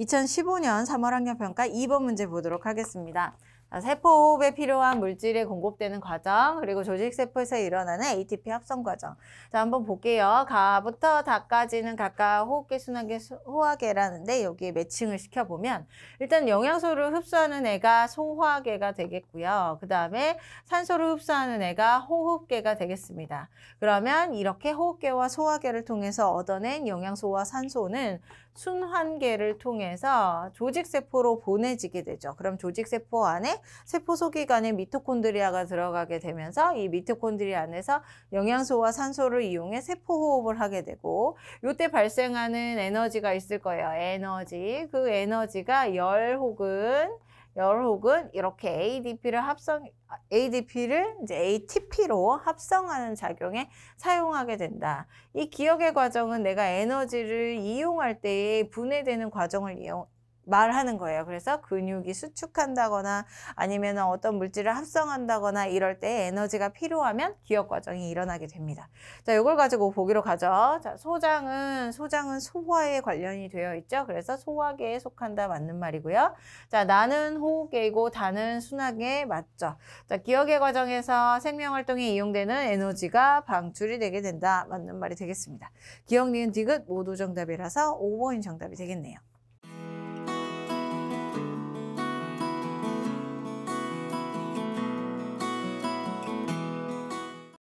2015년 3월 학년평가 2번 문제 보도록 하겠습니다. 아, 세포호흡에 필요한 물질이 공급되는 과정 그리고 조직세포에서 일어나는 ATP 합성 과정 자 한번 볼게요 가부터 다까지는 각각 호흡계 순환계 호화계라는데 여기에 매칭을 시켜보면 일단 영양소를 흡수하는 애가 소화계가 되겠고요 그 다음에 산소를 흡수하는 애가 호흡계가 되겠습니다 그러면 이렇게 호흡계와 소화계를 통해서 얻어낸 영양소와 산소는 순환계를 통해서 조직세포로 보내지게 되죠 그럼 조직세포 안에 세포 속기관에 미토콘드리아가 들어가게 되면서 이 미토콘드리아 안에서 영양소와 산소를 이용해 세포 호흡을 하게 되고 이때 발생하는 에너지가 있을 거예요. 에너지. 그 에너지가 열 혹은 열 혹은 이렇게 ADP를 합성 ADP를 이제 ATP로 합성하는 작용에 사용하게 된다. 이 기억의 과정은 내가 에너지를 이용할 때에 분해되는 과정을 이용, 말하는 거예요. 그래서 근육이 수축한다거나 아니면 어떤 물질을 합성한다거나 이럴 때 에너지가 필요하면 기억 과정이 일어나게 됩니다. 자, 이걸 가지고 보기로 가죠. 자, 소장은 소장은 소화에 관련이 되어 있죠. 그래서 소화계에 속한다 맞는 말이고요. 자, 나는 호흡계이고 다는 순하계 맞죠. 자, 기억의 과정에서 생명 활동에 이용되는 에너지가 방출이 되게 된다 맞는 말이 되겠습니다. 기억, 니은, 디귿 모두 정답이라서 5번인 정답이 되겠네요.